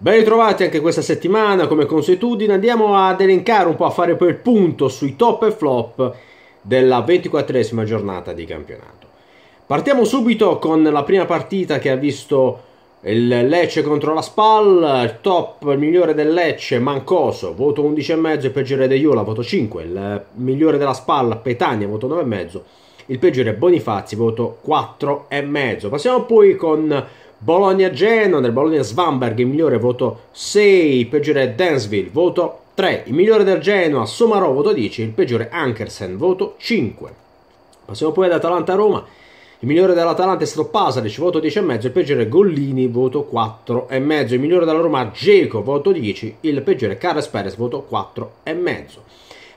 Ben ritrovati anche questa settimana, come consuetudine andiamo ad elencare un po', a fare poi punto sui top e flop della 24esima giornata di campionato. Partiamo subito con la prima partita che ha visto il Lecce contro la Spal, il top il migliore del Lecce Mancoso, voto 11,5, il peggiore De Iola, voto 5, il migliore della Spal Petania, voto 9,5, il peggiore Bonifazi, voto 4,5. Passiamo poi con bologna Genoa, nel Bologna-Svamberg il migliore voto 6, il peggiore è voto 3, il migliore del Genoa Somaro voto 10, il peggiore Ankersen voto 5. Passiamo poi ad Atalanta-Roma, il migliore dell'Atalanta è stato Pasalic, voto 10,5, il peggiore Gollini, voto 4,5, il migliore della Roma Geco, voto 10, il peggiore Carles Perez, voto 4,5.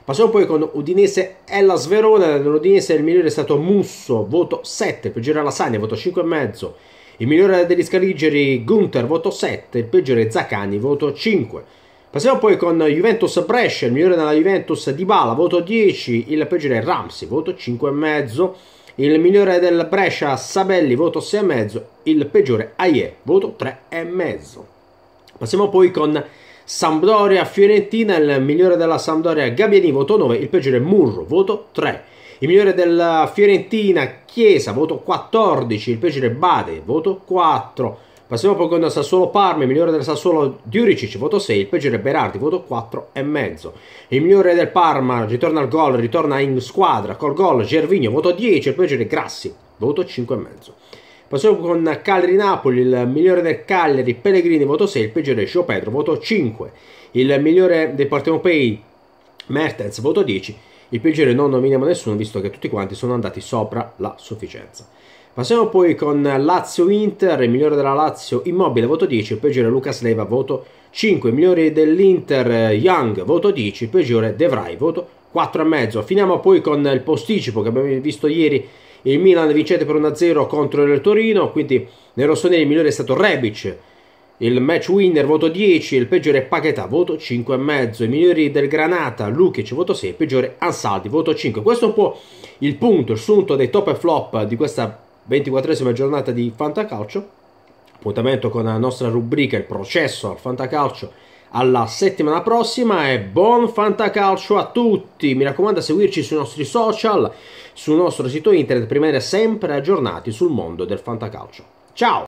Passiamo poi con Udinese e la Sverona, nell'Udinese il migliore è stato Musso, voto 7, il peggiore Lassagna, voto 5,5, il migliore degli scaligeri Gunther voto 7, il peggiore Zaccani voto 5. Passiamo poi con Juventus Brescia, il migliore della Juventus Dybala voto 10, il peggiore Ramsey voto 5,5, il migliore del Brescia Sabelli voto 6,5, il peggiore Aie voto 3,5. Passiamo poi con Sampdoria Fiorentina, il migliore della Sampdoria Gabbiani voto 9, il peggiore Murro voto 3. Il migliore della Fiorentina, Chiesa, voto 14. Il peggiore Bade, voto 4. Passiamo poi con Sassuolo Parma, il migliore del Sassuolo Diuricic, voto 6, il peggiore Berardi, voto 4,5. Il migliore del Parma, ritorna al gol, ritorna in squadra, col gol Gervinio, voto 10, il peggiore Grassi, voto 5,5. Passiamo con Cagliari Napoli, il migliore del Cagliari Pellegrini, voto 6, il peggiore Gio Pedro, voto 5. Il migliore dei Portemopei Mertens, voto 10 il peggiore non nominiamo nessuno visto che tutti quanti sono andati sopra la sufficienza. Passiamo poi con Lazio-Inter, il migliore della Lazio Immobile voto 10, il peggiore Lucas Leiva voto 5, il migliore dell'Inter Young voto 10, il peggiore Devrai voto 4,5. Finiamo poi con il posticipo che abbiamo visto ieri, il Milan vincente per 1-0 contro il Torino, quindi nel rossoneri il migliore è stato Rebic il match winner voto 10, il peggiore Paquetà voto 5,5, i migliori del Granata, Lukic voto 6, il peggiore Ansaldi voto 5. Questo è un po' il punto, il sunto dei top e flop di questa 24esima giornata di Fantacalcio. Appuntamento con la nostra rubrica Il processo al Fantacalcio alla settimana prossima e buon Fantacalcio a tutti. Mi raccomando a seguirci sui nostri social, sul nostro sito internet per rimanere sempre aggiornati sul mondo del Fantacalcio. Ciao!